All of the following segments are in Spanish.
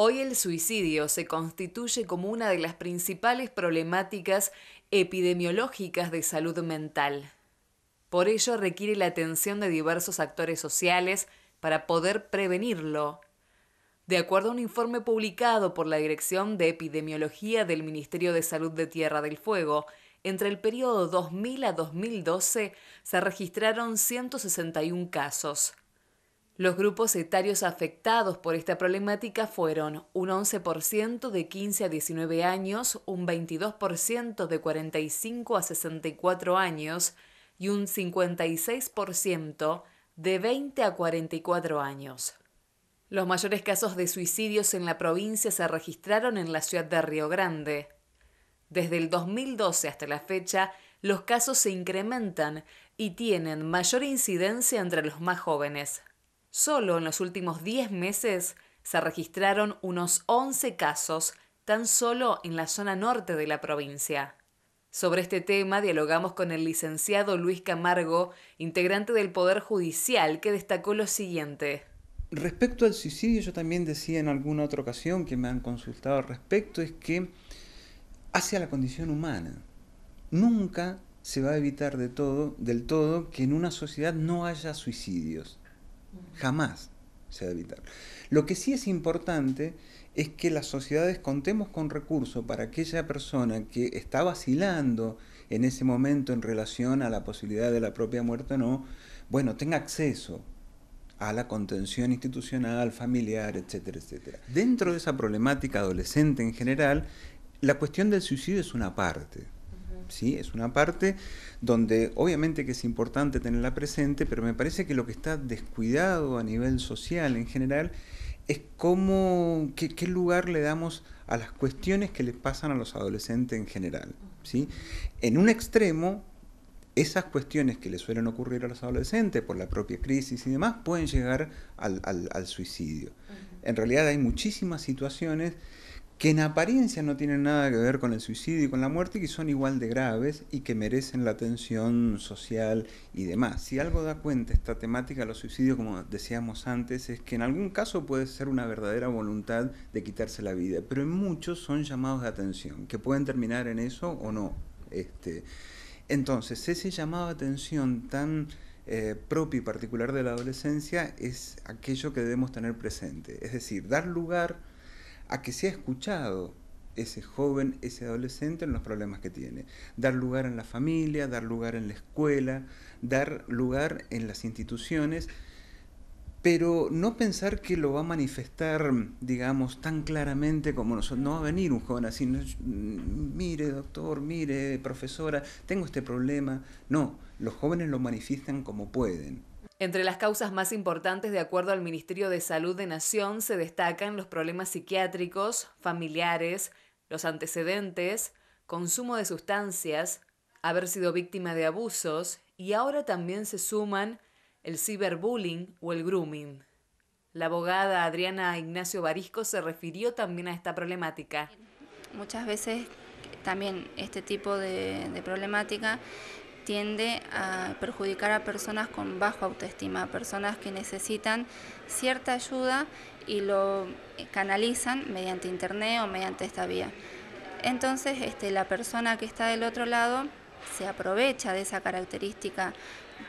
Hoy el suicidio se constituye como una de las principales problemáticas epidemiológicas de salud mental. Por ello requiere la atención de diversos actores sociales para poder prevenirlo. De acuerdo a un informe publicado por la Dirección de Epidemiología del Ministerio de Salud de Tierra del Fuego, entre el periodo 2000 a 2012 se registraron 161 casos, los grupos etarios afectados por esta problemática fueron un 11% de 15 a 19 años, un 22% de 45 a 64 años y un 56% de 20 a 44 años. Los mayores casos de suicidios en la provincia se registraron en la ciudad de Río Grande. Desde el 2012 hasta la fecha, los casos se incrementan y tienen mayor incidencia entre los más jóvenes. Solo en los últimos 10 meses se registraron unos 11 casos tan solo en la zona norte de la provincia. Sobre este tema dialogamos con el licenciado Luis Camargo, integrante del Poder Judicial, que destacó lo siguiente. Respecto al suicidio, yo también decía en alguna otra ocasión que me han consultado al respecto, es que hacia la condición humana. Nunca se va a evitar de todo, del todo que en una sociedad no haya suicidios. Jamás se va evitar. Lo que sí es importante es que las sociedades contemos con recursos para aquella persona que está vacilando en ese momento en relación a la posibilidad de la propia muerte o no, bueno, tenga acceso a la contención institucional, familiar, etcétera, etcétera. Dentro de esa problemática adolescente en general, la cuestión del suicidio es una parte. ¿sí? Es una parte donde obviamente que es importante tenerla presente, pero me parece que lo que está descuidado a nivel social en general es cómo, qué, lugar le damos a las cuestiones que les pasan a los adolescentes en general. ¿sí? En un extremo, esas cuestiones que le suelen ocurrir a los adolescentes por la propia crisis y demás pueden llegar al, suicidio. En realidad hay muchísimas situaciones que en apariencia no tienen nada que ver con el suicidio y con la muerte, que son igual de graves y que merecen la atención social y demás. Si algo da cuenta esta temática de los suicidios, como decíamos antes, es que en algún caso puede ser una verdadera voluntad de quitarse la vida, pero en muchos son llamados de atención, que pueden terminar en eso o no. Este, entonces, ese llamado de atención tan... Eh, propio y particular de la adolescencia es aquello que debemos tener presente, es decir, dar lugar a que sea escuchado ese joven, ese adolescente en los problemas que tiene. Dar lugar en la familia, dar lugar en la escuela, dar lugar en las instituciones, pero no pensar que lo va a manifestar, digamos, tan claramente como nosotros. No va a venir un joven así, mire doctor, mire profesora, tengo este problema. No, los jóvenes lo manifiestan como pueden entre las causas más importantes, de acuerdo al Ministerio de Salud de Nación, se destacan los problemas psiquiátricos, familiares, los antecedentes, consumo de sustancias, haber sido víctima de abusos y ahora también se suman el ciberbullying o el grooming. La abogada Adriana Ignacio Barisco se refirió también a esta problemática. Muchas veces también este tipo de, de problemática tiende a perjudicar a personas con baja autoestima, personas que necesitan cierta ayuda y lo canalizan mediante internet o mediante esta vía. Entonces, este, la persona que está del otro lado se aprovecha de esa característica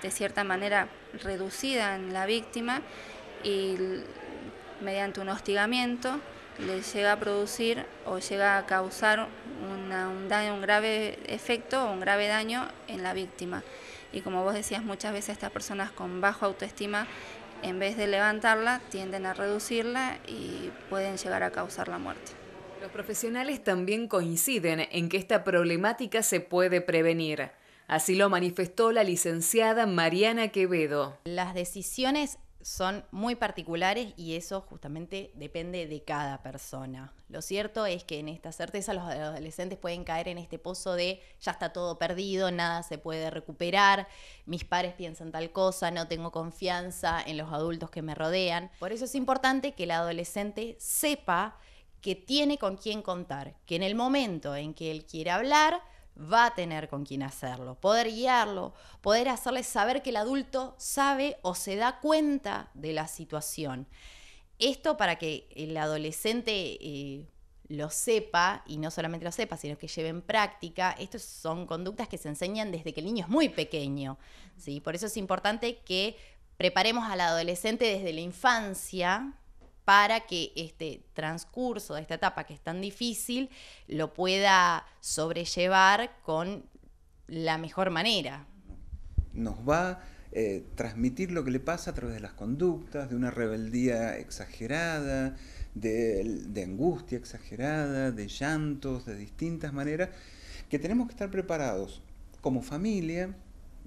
de cierta manera reducida en la víctima y mediante un hostigamiento le llega a producir o llega a causar un, un grave efecto o un grave daño en la víctima. Y como vos decías, muchas veces estas personas con baja autoestima, en vez de levantarla, tienden a reducirla y pueden llegar a causar la muerte. Los profesionales también coinciden en que esta problemática se puede prevenir. Así lo manifestó la licenciada Mariana Quevedo. Las decisiones son muy particulares y eso justamente depende de cada persona. Lo cierto es que en esta certeza los adolescentes pueden caer en este pozo de ya está todo perdido, nada se puede recuperar, mis pares piensan tal cosa, no tengo confianza en los adultos que me rodean. Por eso es importante que el adolescente sepa que tiene con quién contar, que en el momento en que él quiere hablar, va a tener con quién hacerlo, poder guiarlo, poder hacerle saber que el adulto sabe o se da cuenta de la situación. Esto para que el adolescente eh, lo sepa, y no solamente lo sepa, sino que lleve en práctica, estas son conductas que se enseñan desde que el niño es muy pequeño. Por eso es importante que preparemos al adolescente desde la infancia para que este transcurso de esta etapa que es tan difícil lo pueda sobrellevar con la mejor manera. Nos va a eh, transmitir lo que le pasa a través de las conductas, de una rebeldía exagerada, de, de, angustia exagerada, de llantos, de distintas maneras, que tenemos que estar preparados como familia,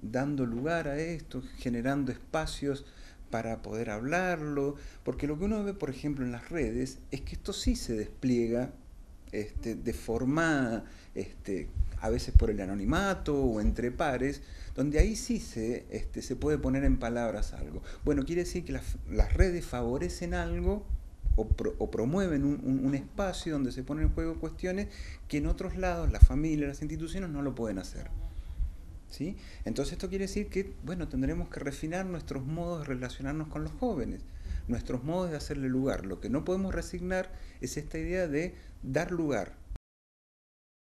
dando lugar a esto, generando espacios para poder hablarlo, porque lo que uno ve, por ejemplo, en las redes es que esto sí se despliega este, de forma, este, a veces por el anonimato o entre pares, donde ahí sí se, este, se puede poner en palabras algo. Bueno, quiere decir que las, redes favorecen algo o, promueven un, un, espacio donde se ponen en juego cuestiones que en otros lados, la familia, las instituciones no lo pueden hacer. Entonces esto quiere decir que, bueno, tendremos que refinar nuestros modos de relacionarnos con los jóvenes, nuestros modos de hacerle lugar. Lo que no podemos resignar es esta idea de dar lugar,